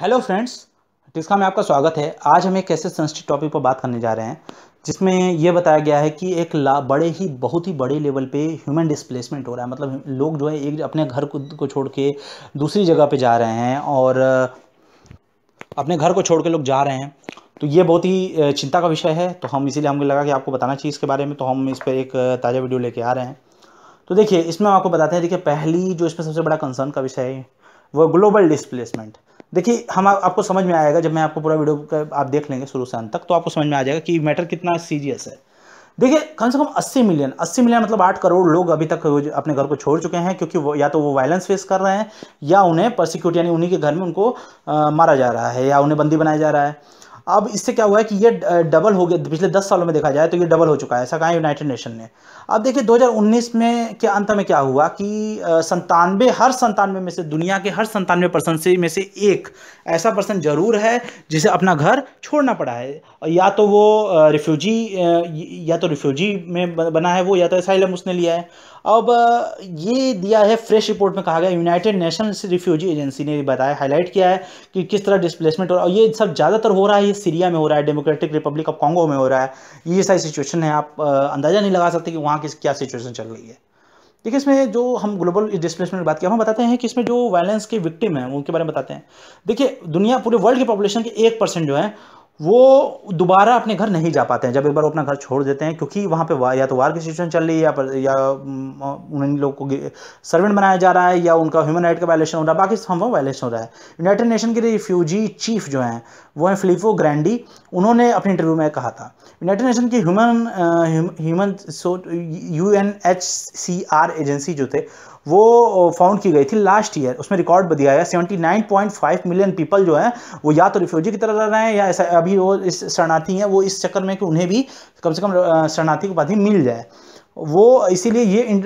hello friends Tisca में आपका स्वागत है आज हम एक ऐसे सेंसिटिव टॉपिक पर बात करने जा रहे हैं जिसमें यह बताया गया है कि एक ला बड़े ही बहुत ही बड़े लेवल पे ह्यूमन डिस्प्लेसमेंट हो रहा है मतलब लोग जो है एक अपने घर को छोड़ के दूसरी जगह पे जा रहे हैं और अपने घर को छोड़ के लोग जा रहे हैं तो ये बहुत ही चिंता का विषय है तो हम इसीलिए हमको लगा कि आपको बताना चाहिए इसके बारे में तो हम इस पर एक ताज़ा वीडियो लेके आ रहे हैं तो देखिए इसमें हम आपको बताते हैं देखिए पहली जो इसमें सबसे बड़ा कंसर्न का विषय है वो ग्लोबल डिस्प्लेसमेंट देखिए हम आ, आपको समझ में आएगा जब मैं आपको पूरा वीडियो का आप देख लेंगे शुरू से अंत तक तो आपको समझ में आ जाएगा कि मैटर कितना सीरियस है देखिए कम से कम 80 मिलियन 80 मिलियन मतलब 8 करोड़ लोग अभी तक अपने घर को छोड़ चुके हैं क्योंकि वो या तो वो वायलेंस फेस कर रहे हैं या उन्हें प्रोसिक्यूट यानी उन्हीं के घर में उनको आ, मारा जा रहा है या उन्हें बंदी बनाया जा रहा है अब इससे क्या हुआ है कि ये डबल हो गया पिछले दस सालों में देखा जाए तो ये डबल हो चुका है ऐसा कहा यूनाइटेड नेशन ने अब देखिए 2019 में के अंत में क्या हुआ कि संतानवे हर संतानवे में से दुनिया के हर संतानवे परसेंट से में से एक ऐसा पर्सन जरूर है जिसे अपना घर छोड़ना पड़ा है या तो वो रिफ्यूजी या तो रिफ्यूजी में बना है वो या तो असाइलम उसने लिया है अब ये दिया है फ्रेश रिपोर्ट में कहा गया यूनाइटेड नेशंस रिफ्यूजी एजेंसी ने बताया हाईलाइट किया है कि किस तरह डिस्प्लेसमेंट हो रहा है ये सब ज़्यादातर हो रहा है ये सीरिया में हो रहा है डेमोक्रेटिक रिपब्लिक ऑफ कॉन्गो में हो रहा है ये सारी सिचुएशन है आप अंदाज़ा नहीं लगा सकते कि वहाँ की क्या सिचुएशन चल रही है देखिए इसमें जो हम ग्लोबल डिस्प्लेसमेंट बात किया हम बताते हैं कि इसमें जो वायलेंस के विक्टिम हैं उनके बारे में बताते हैं देखिए दुनिया पूरे वर्ल्ड के पॉपुलेशन के एक परसेंट जो है वो दोबारा अपने घर नहीं जा पाते हैं जब एक बार वो अपना घर छोड़ देते हैं क्योंकि वहाँ पे या तो वार की सिचुएशन चल रही है या पर, या उन लोगों को सर्वेंट बनाया जा रहा है या उनका ह्यूमन राइट का वायलेशन हो रहा है बाकी संभव वायलेशन हो रहा है यूनाइटेड नेशन के रिफ्यूजी चीफ जो हैं वो हैं फिलिपो ग्रैंडी उन्होंने अपने इंटरव्यू में कहा था यूनाइटेड नेशन की human human U N H C R agency जो थे वो फाउंड uh, की गई थी लास्ट ईयर उसमें रिकॉर्ड बदिया गया seventy nine point five million people जो हैं वो या तो रिफ्यूजी की तरह रह रहे हैं या ऐसा अभी वो इस शरणार्थी हैं वो इस चक्कर में कि उन्हें भी कम से कम uh, शरणार्थी की उपाधि मिल जाए वो इसीलिए ये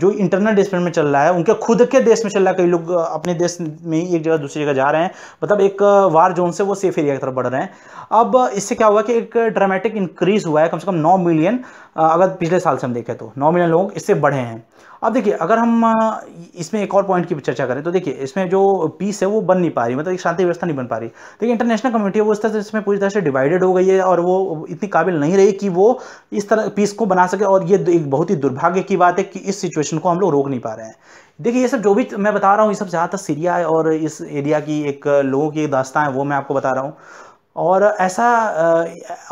जो इंटरनल डिस्प्यूट में चल रहा है उनके खुद के देश में चल रहा है कई लोग अपने देश में ही एक जगह दूसरी जगह जा रहे हैं मतलब एक वार जोन से वो सेफ एरिया की तरफ बढ़ रहे हैं अब इससे क्या हुआ कि एक ड्रामेटिक इंक्रीज हुआ है कम से कम नौ मिलियन अगर पिछले साल से हम देखें तो नौ मिलियन लोग इससे बढ़े हैं अब देखिए अगर हम इसमें एक और पॉइंट की चर्चा करें तो देखिए इसमें जो पीस है वो बन नहीं पा रही मतलब एक शांति व्यवस्था नहीं बन पा रही देखिए इंटरनेशनल कम्युनिटी है वो इस तरह से इसमें पूरी तरह से डिवाइडेड हो गई है और वो इतनी काबिल नहीं रही कि वो इस तरह पीस को बना सके और ये एक बहुत ही दुर्भाग्य की बात है कि इस सिचुएशन को हम लोग रोक नहीं पा रहे हैं देखिए ये सब जो भी मैं बता रहा हूँ ये सब ज़्यादातर सीरिया और इस एरिया की एक लोगों की दास्ता है वो मैं आपको बता रहा हूँ और ऐसा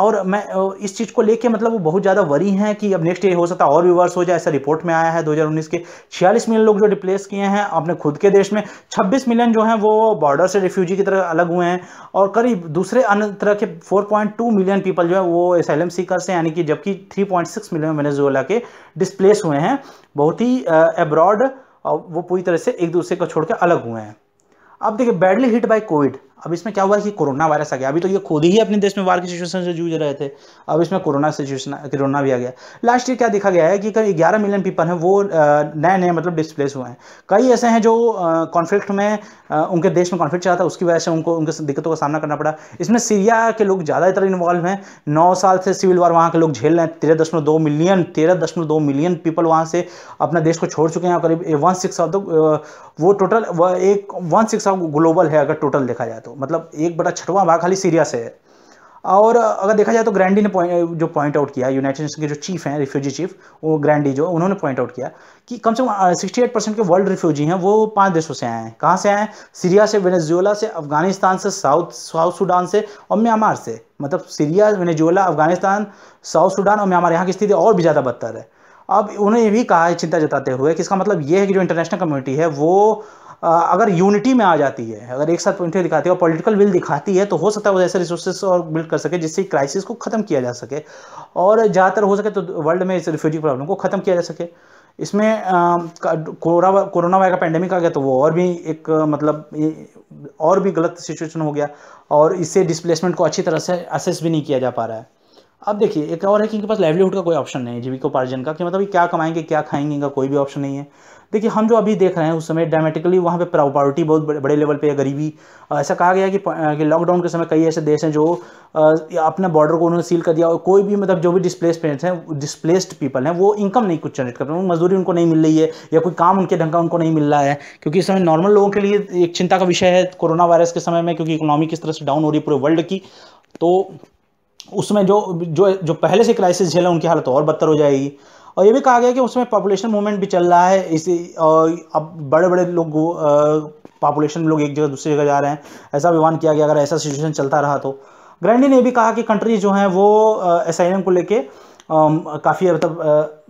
और मैं इस चीज़ को लेके मतलब वो बहुत ज़्यादा वरी हैं कि अब नेक्स्ट ईयर हो सकता है और रिवर्स हो जाए ऐसा रिपोर्ट में आया है 2019 के 46 मिलियन लोग जो रिप्लेस किए हैं अपने खुद के देश में 26 मिलियन जो हैं वो बॉर्डर से रिफ्यूजी की तरह अलग हुए हैं और करीब दूसरे अन्य तरह के 4.2 मिलियन पीपल जो है वो एस एल से यानी कि जबकि थ्री मिलियन वेनेजुएला के डिस्प्लेस हुए हैं बहुत ही एब्रॉड वो पूरी तरह से एक दूसरे को छोड़ अलग हुए हैं अब देखिए बैडली हिट बाई कोविड अब इसमें क्या हुआ कि कोरोना वायरस आ गया अभी तो ये खुद ही अपने देश में वार की सिचुएशन से जूझ रहे थे अब इसमें कोरोना सिचुएशन कोरोना भी आ गया लास्ट ईयर क्या देखा गया है कि करीब ग्यारह मिलियन पीपल हैं वो नए नए मतलब डिस्प्लेस हुए हैं कई ऐसे हैं जो कॉन्फ्लिक्ट में उनके देश में कॉन्फ्लिक्ट चला था उसकी वजह से उनको उनके दिक्कतों का सामना करना पड़ा इसमें सीरिया के लोग ज़्यादातर इन्वॉल्व हैं नौ साल से सिविल वार वहाँ के लोग झेल रहे हैं तेरह दशमलव दो मिलियन तेरह दशमलव दो मिलियन पीपल वहाँ से अपना देश को छोड़ चुके हैं करीब वन सिक्स ऑफ द वो टोटल एक वन सिक्स ऑफ ग्लोबल है अगर टोटल देखा जाए तो तो मतलब एक बड़ा छठवां भाग खाली सीरिया से है और अगर देखा जाए तो ग्रैंडी ने पॉइंट जो पॉइंट आउट किया यूनाइटेड नेशन के जो चीफ हैं रिफ्यूजी चीफ वो ग्रैंडी जो उन्होंने पॉइंट आउट किया कि कम से कम सिक्सटी एट परसेंट के वर्ल्ड रिफ्यूजी हैं वो पांच देशों से आए हैं कहाँ से आए हैं सीरिया से वेनेजुएला से अफगानिस्तान से साउथ साउथ सूडान से और म्यांमार से मतलब Syria Venezuela Afghanistan South Sudan और म्यांमार यहाँ की स्थिति और भी ज़्यादा बदतर है अब उन्होंने ये भी कहा है चिंता जताते हुए कि इसका मतलब ये है कि जो इंटरनेशनल कम्युनिटी है वो अगर यूनिटी में आ जाती है अगर एक साथ पॉइंट दिखाती है और पॉलिटिकल विल दिखाती है तो हो सकता है वो ऐसे रिसोर्सेज और बिल्ड कर सके जिससे क्राइसिस को ख़त्म किया जा सके और ज़्यादातर हो सके तो वर्ल्ड में इस रिफ्यूजी प्रॉब्लम को ख़त्म किया जा सके इसमें कोरोना कोरोना वायरस का पैंडेमिक आ गया तो वो और भी एक मतलब और भी गलत सिचुएशन हो गया और इससे डिस्प्लेसमेंट को अच्छी तरह से असेस भी नहीं किया जा पा रहा है अब देखिए एक और है कि इनके पास लाइवलीहुड का कोई ऑप्शन नहीं है जीविकोपार्जन का कि मतलब क्या कमाएंगे क्या खाएंगे इनका कोई भी ऑप्शन नहीं है देखिए हम जो अभी देख रहे हैं उस समय डायमेटिकली वहाँ पे प्रॉपर्टी बहुत बड़े, लेवल पे है गरीबी ऐसा कहा गया कि, कि लॉकडाउन के समय कई ऐसे देश हैं जो अपने बॉर्डर को उन्होंने सील कर दिया और कोई भी मतलब जो भी डिस्प्लेस पेरेंट्स हैं डिस्प्लेस्ड पीपल हैं वो इनकम नहीं कुछ जनरेट कर रहे हैं मजदूरी उनको नहीं मिल रही है या कोई काम उनके ढंग का उनको नहीं मिल रहा है क्योंकि इस समय नॉर्मल लोगों के लिए एक चिंता का विषय है कोरोना वायरस के समय में क्योंकि इकोनॉमी किस तरह से डाउन हो रही है पूरे वर्ल्ड की तो उसमें जो जो जो पहले से क्राइसिस झेला उनकी हालत और बदतर हो जाएगी और ये भी कहा गया कि उसमें पॉपुलेशन मूवमेंट भी चल रहा है इसी और अब बड़े बड़े लोग पॉपुलेशन लोग एक जगह दूसरी जगह जा रहे हैं ऐसा विवान किया गया अगर ऐसा सिचुएशन चलता रहा तो ग्रैंडी ने भी कहा कि कंट्री जो हैं वो असाइलम को लेके काफ़ी मतलब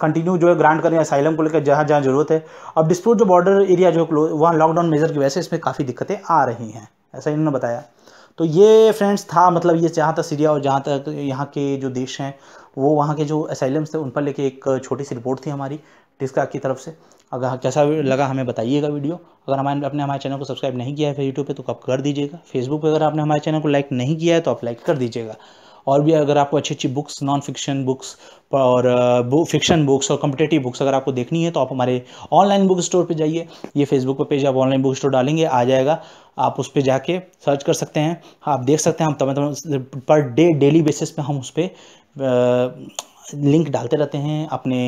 कंटिन्यू जो है ग्रांट करें असाइलम को लेकर जहाँ जहाँ ज़रूरत है अब डिस्प्यूट जो बॉर्डर एरिया जो वहाँ लॉकडाउन मेजर की वजह से इसमें काफ़ी दिक्कतें आ रही हैं ऐसा इन्होंने बताया तो ये फ्रेंड्स था मतलब ये जहाँ तक सीरिया और जहाँ तक यहाँ के जो देश हैं वो वहाँ के जो असाइलम्स थे उन पर लेके एक छोटी सी रिपोर्ट थी हमारी डिस्का की तरफ से अगर कैसा लगा हमें बताइएगा वीडियो अगर हमारे अपने हमारे चैनल को सब्सक्राइब नहीं किया है यूट्यूब पे तो आप कर दीजिएगा फेसबुक पे अगर आपने हमारे चैनल को लाइक नहीं किया है तो आप लाइक कर दीजिएगा और भी अगर आपको अच्छी अच्छी बुक्स नॉन फिक्शन बुक्स और फिक्शन uh, बुक्स और कम्पिटेटिव बुक्स अगर आपको देखनी है तो आप हमारे ऑनलाइन बुक स्टोर पर जाइए ये फेसबुक पर पेज आप ऑनलाइन बुक स्टोर डालेंगे आ जाएगा आप उस पर जाके सर्च कर सकते हैं आप देख सकते हैं हम तमाम पर डे डेली बेसिस पे हम उस पर लिंक डालते रहते हैं अपने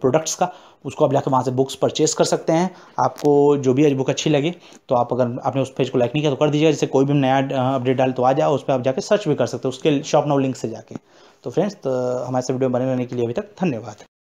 प्रोडक्ट्स का उसको आप जाकर वहाँ से बुक्स परचेस कर सकते हैं आपको जो भी बुक अच्छी लगे तो आप अगर आपने उस पेज को लाइक नहीं किया तो कर दीजिएगा जैसे कोई भी नया अपडेट डाले तो आ जाए उस पर आप जाकर सर्च भी कर सकते हो उसके शॉप नाउ लिंक से जाके तो फ्रेंड्स तो हमारे से वीडियो बने रहने के लिए अभी तक धन्यवाद